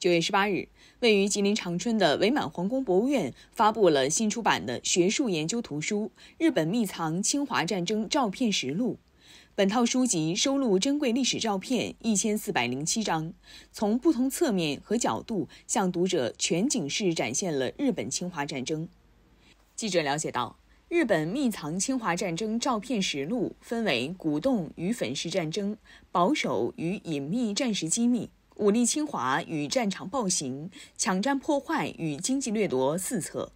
九月十八日，位于吉林长春的伪满皇宫博物院发布了新出版的学术研究图书《日本秘藏侵华战争照片实录》。本套书籍收录珍贵历史照片一千四百零七张，从不同侧面和角度向读者全景式展现了日本侵华战争。记者了解到，《日本秘藏侵华战争照片实录》分为鼓动与粉饰战争、保守与隐秘战时机密。《武力侵华与战场暴行、抢占破坏与经济掠夺》四册，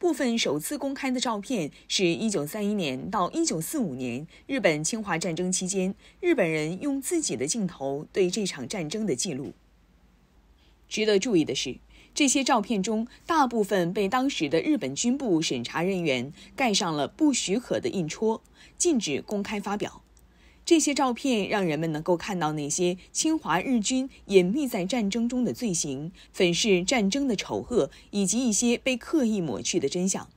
部分首次公开的照片是一九三一年到一九四五年日本侵华战争期间，日本人用自己的镜头对这场战争的记录。值得注意的是，这些照片中大部分被当时的日本军部审查人员盖上了不许可的印戳，禁止公开发表。这些照片让人们能够看到那些侵华日军隐秘在战争中的罪行，粉饰战争的丑恶，以及一些被刻意抹去的真相。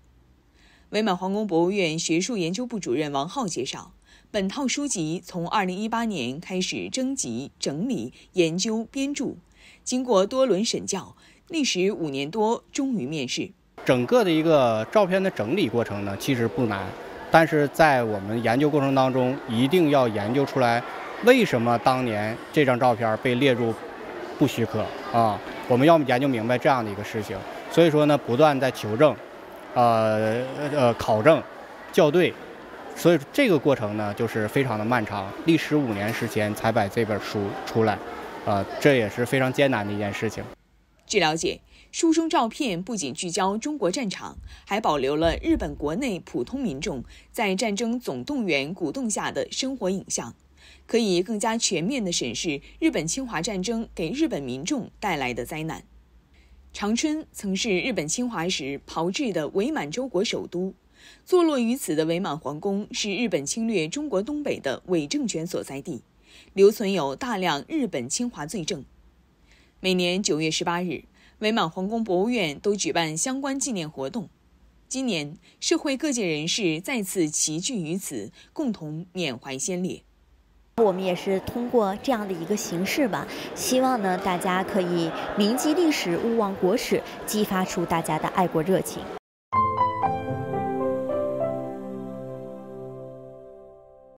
伪满皇宫博物院学术研究部主任王浩介绍，本套书籍从二零一八年开始征集、整理、研究、编著，经过多轮审校，历时五年多，终于面世。整个的一个照片的整理过程呢，其实不难。但是在我们研究过程当中，一定要研究出来为什么当年这张照片被列入不许可啊？我们要么研究明白这样的一个事情，所以说呢，不断在求证，呃呃考证、校对，所以这个过程呢，就是非常的漫长，历时五年时间才把这本书出来，啊，这也是非常艰难的一件事情。据了解，书中照片不仅聚焦中国战场，还保留了日本国内普通民众在战争总动员鼓动下的生活影像，可以更加全面地审视日本侵华战争给日本民众带来的灾难。长春曾是日本侵华时炮制的伪满洲国首都，坐落于此的伪满皇宫是日本侵略中国东北的伪政权所在地，留存有大量日本侵华罪证。每年九月十八日，伪满皇宫博物院都举办相关纪念活动。今年，社会各界人士再次齐聚于此，共同缅怀先烈。我们也是通过这样的一个形式吧，希望呢，大家可以铭记历史，勿忘国耻，激发出大家的爱国热情。